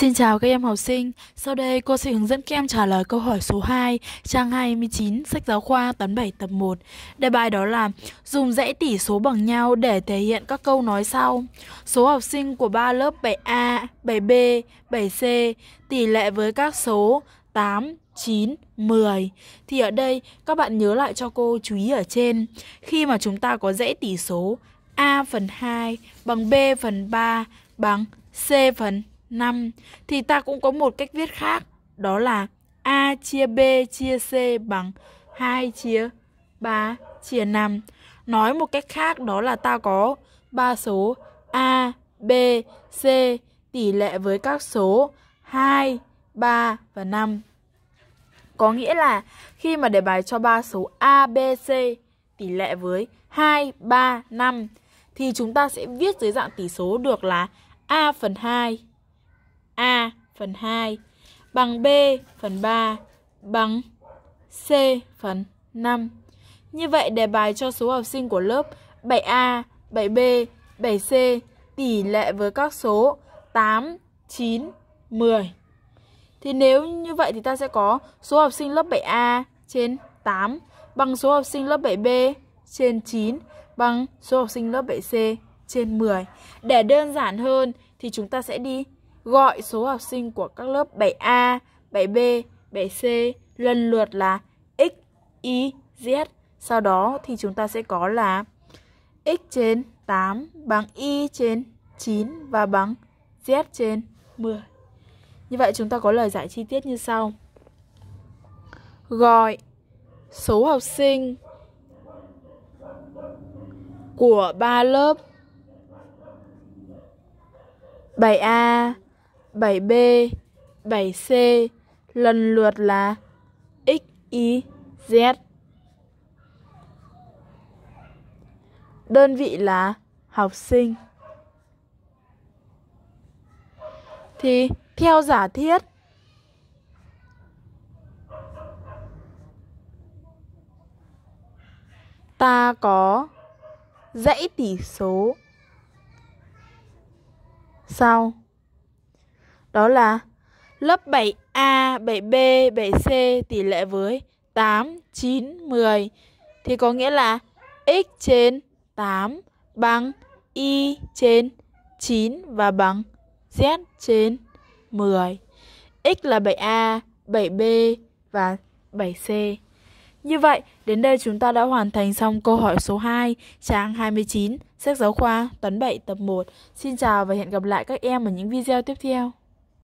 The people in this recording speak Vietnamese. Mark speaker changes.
Speaker 1: Xin chào các em học sinh, sau đây cô sẽ hướng dẫn các em trả lời câu hỏi số 2, trang 29, sách giáo khoa toán 7 tập 1. Đề bài đó là dùng dãy tỉ số bằng nhau để thể hiện các câu nói sau. Số học sinh của ba lớp 7A, 7B, 7C tỷ lệ với các số 8, 9, 10 Thì ở đây các bạn nhớ lại cho cô chú ý ở trên Khi mà chúng ta có dãy tỉ số A phần 2 bằng B phần 3 bằng C phần 5 thì ta cũng có một cách viết khác, đó là A chia B chia C bằng 2 chia 3 chia 5. Nói một cách khác đó là ta có ba số A, B, C tỷ lệ với các số 2, 3 và 5. Có nghĩa là khi mà đề bài cho ba số A, B, C tỷ lệ với 2, 3, 5 thì chúng ta sẽ viết dưới dạng tỷ số được là A phần 2 A phần 2 bằng B phần 3 bằng C phần 5. Như vậy đề bài cho số học sinh của lớp 7A, 7B, 7C tỷ lệ với các số 8, 9, 10. Thì nếu như vậy thì ta sẽ có số học sinh lớp 7A trên 8 bằng số học sinh lớp 7B trên 9 bằng số học sinh lớp 7C trên 10. Để đơn giản hơn thì chúng ta sẽ đi gọi số học sinh của các lớp 7A, 7B, 7C lần lượt là x, y, z. Sau đó thì chúng ta sẽ có là x trên 8 bằng y trên 9 và bằng z trên 10. Như vậy chúng ta có lời giải chi tiết như sau. Gọi số học sinh của ba lớp 7A, 7B, 7C lần lượt là X, Y, Z. Đơn vị là học sinh. Thì theo giả thiết ta có dãy tỉ số sau đó là lớp 7A, 7B, 7C tỷ lệ với 8, 9, 10 thì có nghĩa là x trên 8 bằng y trên 9 và bằng z trên 10. x là 7A, 7B và 7C. Như vậy, đến đây chúng ta đã hoàn thành xong câu hỏi số 2, trang 29, sách giáo khoa toán 7 tập 1. Xin chào và hẹn gặp lại các em ở những video tiếp theo.